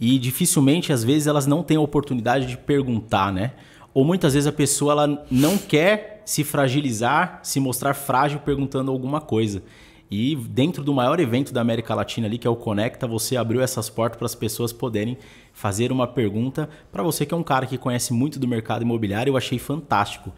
e dificilmente às vezes elas não têm a oportunidade de perguntar, né? Ou muitas vezes a pessoa ela não quer se fragilizar, se mostrar frágil perguntando alguma coisa. E dentro do maior evento da América Latina ali, que é o Conecta, você abriu essas portas para as pessoas poderem fazer uma pergunta para você que é um cara que conhece muito do mercado imobiliário, eu achei fantástico.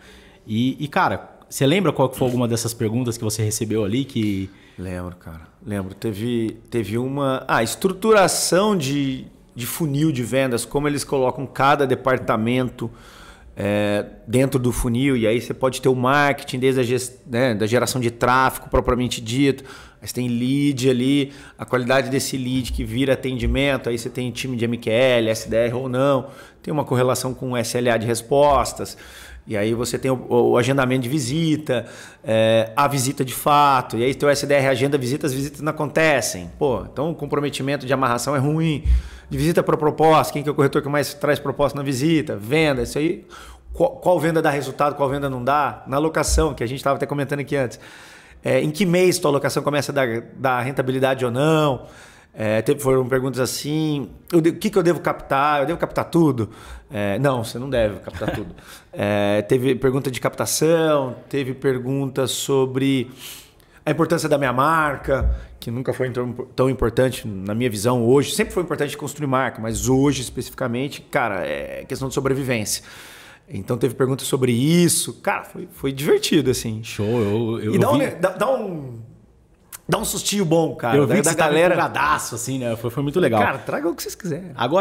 E, e cara, você lembra qual que foi alguma dessas perguntas que você recebeu ali que lembro, cara, lembro. Teve, teve uma, ah, estruturação de de funil de vendas, como eles colocam cada departamento é, dentro do funil, e aí você pode ter o marketing desde a gest, né, da geração de tráfego propriamente dito, mas você tem lead ali, a qualidade desse lead que vira atendimento, aí você tem time de MQL, SDR ou não, tem uma correlação com SLA de respostas, e aí você tem o, o agendamento de visita, é, a visita de fato, e aí teu SDR agenda visitas, visitas não acontecem. Pô, então o comprometimento de amarração é ruim de visita para proposta, quem que é o corretor que mais traz proposta na visita, venda, isso aí, qual, qual venda dá resultado, qual venda não dá, na locação, que a gente estava até comentando aqui antes. É, em que mês tua locação começa a dar, dar rentabilidade ou não? É, foram perguntas assim: o que, que eu devo captar? Eu devo captar tudo? É, não, você não deve captar tudo. É, teve pergunta de captação, teve pergunta sobre a importância da minha marca, que nunca foi tão, tão importante na minha visão hoje. Sempre foi importante construir marca, mas hoje especificamente, cara, é questão de sobrevivência. Então teve perguntas sobre isso. Cara, foi, foi divertido, assim. Show, eu, eu E dá, eu um, dá, dá, um. Dá um sustinho bom, cara. Eu vi da, que da tá galera. Um assim, né? Foi, foi muito legal. Cara, traga o que vocês quiserem. Agora.